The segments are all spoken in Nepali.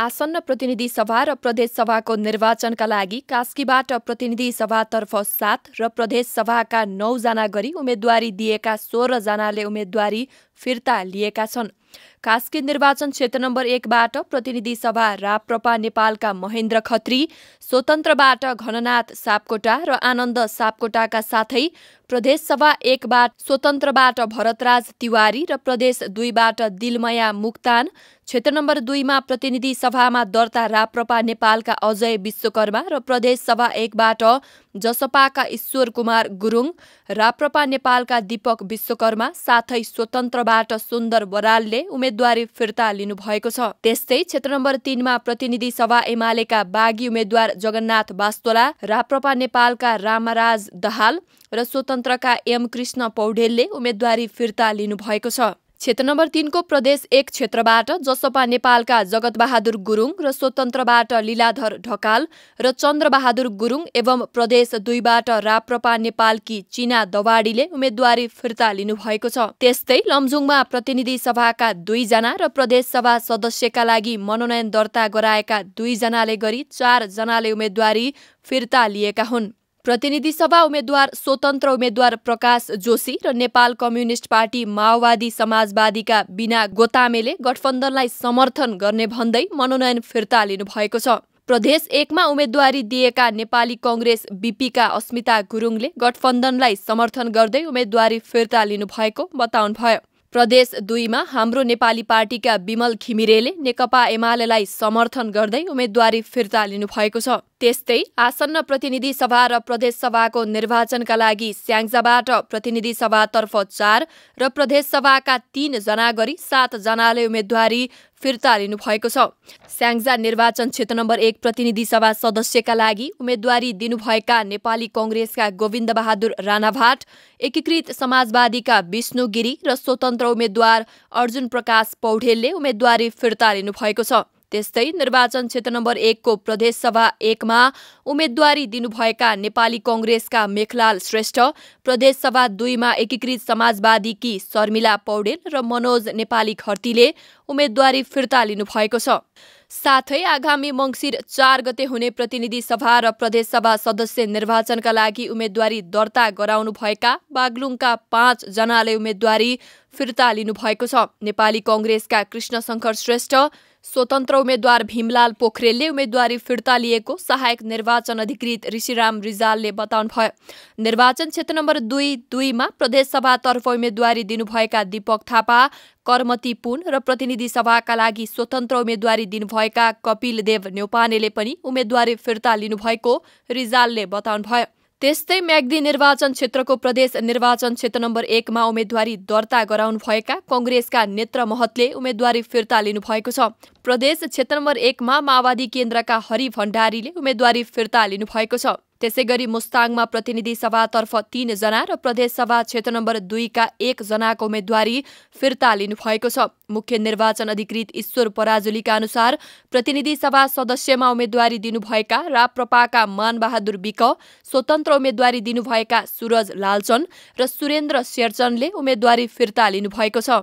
आसन्न प्रतिनिधि सभा र प्रदेश सभाको निर्वाचनका लागि कास्कीबाट प्रतिनिधि सभातर्फ सात र प्रदेश सभाका नौजना गरी उम्मेद्वारी दिएका सोह्रजनाले उम्मेद्वारी फिर्ता लिएका छन् कास्की निर्वाचन क्षेत्र नम्बर एकबाट प्रतिनिधि सभा राप्रपा नेपालका महेन्द्र खत्री स्वतन्त्रबाट घननाथ सापकोटा र आनन्द सापकोटाका साथै प्रदेश प्रदेशसभा एकबाट स्वतन्त्रबाट भरतराज तिवारी र प्रदेश दुईबाट दिलमया मुक्तान क्षेत्र नम्बर दुईमा प्रतिनिधि सभामा दर्ता राप्रपा नेपालका अजय विश्वकर्मा र प्रदेश प्रदेशसभा एकबाट जसपाका ईश्वर कुमार गुरुङ राप्रपा नेपालका दीपक विश्वकर्मा साथै स्वतन्त्रबाट सुन्दर बरालले उम्मेद्वारी फिर्ता भएको छ त्यस्तै क्षेत्र नम्बर तीनमा प्रतिनिधि सभा एमालेका बागी उम्मेद्वार जगन्नाथ बास्तोला राप्रपा नेपालका रामराज दहाल र स्वतन्त्रका एम कृष्ण पौडेलले उम्मेद्वारी फिर्ता लिनुभएको छ क्षेत्र नम्बर तिनको प्रदेश एक क्षेत्रबाट जसपा नेपालका जगतबहादुर गुरुङ र स्वतन्त्रबाट लीलाधर ढकाल र चन्द्रबहादुर गुरुङ एवं प्रदेश दुईबाट राप्रपा नेपालकी चिना दवाडीले उम्मेद्वारी फिर्ता लिनुभएको छ त्यस्तै लमजुङमा प्रतिनिधि सभाका दुईजना र प्रदेशसभा सदस्यका लागि मनोनयन दर्ता गराएका दुईजनाले गरी चारजनाले उम्मेद्वारी फिर्ता लिएका हुन् प्रतिनिधि सभा उम्मेद्वार स्वतन्त्र उम्मेद्वार प्रकाश जोशी र नेपाल कम्युनिस्ट पार्टी माओवादी समाजवादीका बिना गोतामेले गठबन्धनलाई समर्थन गर्ने भन्दै मनोनयन फिर्ता लिनुभएको छ प्रदेश एकमा उम्मेद्वारी दिएका नेपाली कङ्ग्रेस बिपीका अस्मिता गुरुङले गठबन्धनलाई समर्थन गर्दै उम्मेद्वारी फिर्ता लिनुभएको बताउनुभयो प्रदेश दुईमा हाम्रो नेपाली पार्टीका विमल खिमिरेले नेकपा एमालेलाई समर्थन गर्दै उम्मेद्वारी फिर्ता लिनुभएको छ त्यस्तै आसन्न प्रतिनिधि सभा र प्रदेशसभाको निर्वाचनका लागि स्याङ्जाबाट प्रतिनिधि सभातर्फ चार र प्रदेशसभाका तीनजना गरी सातजनाले उम्मेद्वारी फिर्ता लिनु भएको छ स्याङ्जा निर्वाचन क्षेत्र नम्बर एक प्रतिनिधि सभा सदस्यका लागि उम्मेद्वारी दिनुभएका नेपाली कङ्ग्रेसका गोविन्द बहादुर राणाभाट एकीकृत समाजवादीका विष्णु गिरी र स्वतन्त्र उम्मेद्वार अर्जुन प्रकाश पौडेलले उम्मेद्वारी फिर्ता लिनुभएको छ त्यस्तै निर्वाचन क्षेत्र नम्बर एकको प्रदेशसभा एकमा उम्मेद्वारी दिनुभएका नेपाली कङ्ग्रेसका मेखलाल श्रेष्ठ प्रदेशसभा दुईमा एकीकृत समाजवादीकी शर्मिला पौडेल र मनोज नेपाली खर्तीले उम्मेद्वारी फिर्ता लिनुभएको छ साथै आगामी मङ्सिर चार गते हुने प्रतिनिधि सभा र प्रदेशसभा सदस्य निर्वाचनका लागि उम्मेद्वारी दर्ता गराउनुभएका बागलुङका जनाले उम्मेद्वारी फिर्ता लिनुभएको छ नेपाली कङ्ग्रेसका कृष्णशङ्कर श्रेष्ठ स्वतन्त्र उम्मेद्वार भीमलाल पोखरेलले उम्मेद्वारी फिर्ता लिएको सहायक निर्वाचन अधिकृत ऋषिराम रिजालले बताउनुभयो निर्वाचन क्षेत्र नम्बर दुई दुईमा प्रदेशसभातर्फ उम्मेद्वारी दिनुभएका दीपक थापा कर्मती पुन र प्रतिनिधि सभाका लागि स्वतन्त्र उम्मेद्वारी दिनुभएका कपिल देव न्यौपानेले पनि उम्मेद्वारी फिर्ता लिनुभएको रिजालले बताउनुभयो त्यस्तै म्याग्दी निर्वाचन क्षेत्रको प्रदेश निर्वाचन क्षेत्र नम्बर एकमा उम्मेद्वारी दर्ता गराउनुभएका कङ्ग्रेसका नेत्र महतले उम्मेद्वारी फिर्ता लिनुभएको छ प्रदेश क्षेत्र नम्बर एकमा माओवादी केन्द्रका हरि भण्डारीले उम्मेद्वारी फिर्ता लिनुभएको छ त्यसै गरी मुस्ताङमा प्रतिनिधि सभातर्फ तीनजना र प्रदेशसभा क्षेत्र नम्बर दुईका एकजनाको उम्मेद्वारी फिर्ता लिनुभएको छ मुख्य निर्वाचन अधिकृत ईश्वर पराजुलीका अनुसार प्रतिनिधि सभा सदस्यमा उम्मेद्वारी दिनुभएका राप्रपाका मानबहादुर विक स्वतन्त्र उम्मेद्वारी दिनुभएका सूरज लालचन र सुरेन्द्र शेरचनले उम्मेद्वारी फिर्ता लिनुभएको छ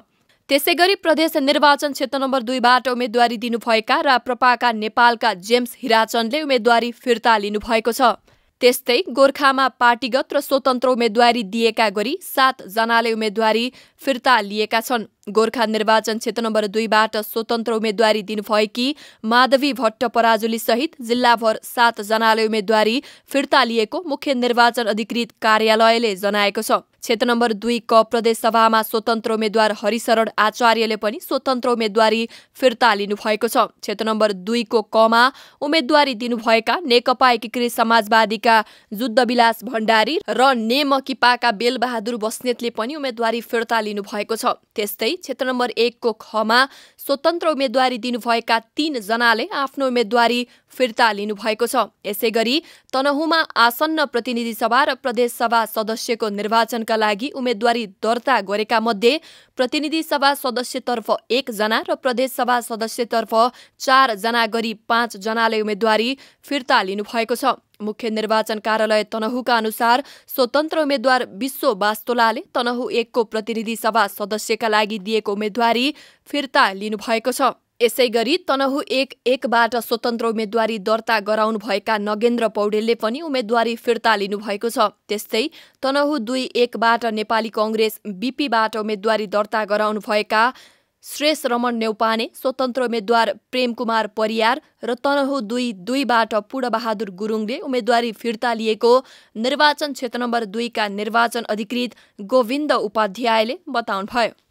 त्यसै गरी प्रदेश निर्वाचन क्षेत्र नम्बर दुईबाट उम्मेद्वारी दिनुभएका राप्रपाका नेपालका जेम्स हिराचनले उम्मेद्वारी फिर्ता लिनुभएको छ त्यस्तै गोर्खामा पार्टीगत र स्वतन्त्र उम्मेद्वारी दिएका गरी सातजनाले उम्मेद्वारी फिर्ता लिएका छन् गोर्खा निर्वाचन क्षेत्र नम्बर दुईबाट स्वतन्त्र उम्मेद्वारी दिनुभएकी माधवी भट्ट पराजुली सहित जिल्लाभर सात जनाले उम्मेद्वारी फिर्ता लिएको मुख्य निर्वाचन अधिकृत कार्यालयले जनाएको छ क्षेत्र नम्बर दुई क सभामा स्वतन्त्र उम्मेद्वार हरिशरण आचार्यले पनि स्वतन्त्र उम्मेद्वारी फिर्ता लिनुभएको छ क्षेत्र नम्बर दुईको कमा उम्मेद्वारी दिनुभएका नेकपा एकीकृत समाजवादीका जुद्धविलास भण्डारी र नेमकिपाका बेलबहादुर बस्नेतले पनि उम्मेद्वारी फिर्ता लिनुभएको छ त्यस्तै क्षेत्र नम्बर एकको खमा स्वतन्त्र उम्मेद्वारी दिनुभएका तीनजनाले आफ्नो उम्मेद्वारी फिर्ता लिनुभएको छ यसै गरी तनहुमा आसन्न प्रतिनिधि सभा र प्रदेशसभा सदस्यको निर्वाचनका लागि उम्मेद्वारी दर्ता गरेका मध्ये प्रतिनिधि सभा सदस्यतर्फ एकजना र प्रदेशसभा सदस्यतर्फ चारजना गरी पाँचजनाले उम्मेद्वारी फिर्ता लिनुभएको छ मुख्य निर्वाचन कार्यालय तनहुका अनुसार स्वतन्त्र उम्मेद्वार विश्व बास्तोलाले तनहु एकको प्रतिनिधि सभा सदस्यका लागि दिएको उम्मेद्वारी फिर्ता लिनुभएको छ यसै गरी तनहु एक एकबाट स्वतन्त्र उम्मेद्वारी दर्ता गराउनुभएका नगेन्द्र पौडेलले पनि उम्मेद्वारी फिर्ता लिनुभएको छ त्यस्तै तनहु दुई एकबाट नेपाली कङ्ग्रेस बिपीबाट उम्मेद्वारी दर्ता गराउनुभएका श्रेष रमण नेौपाने स्वतन्त्र उम्मेद्वार प्रेमकुमार परियार र तनहु दुई दुईबाट पूर्णबहादुर गुरुङले उम्मेद्वारी फिर्ता लिएको निर्वाचन क्षेत्र नम्बर दुईका निर्वाचन अधिकृत गोविन्द उपाध्यायले बताउनुभयो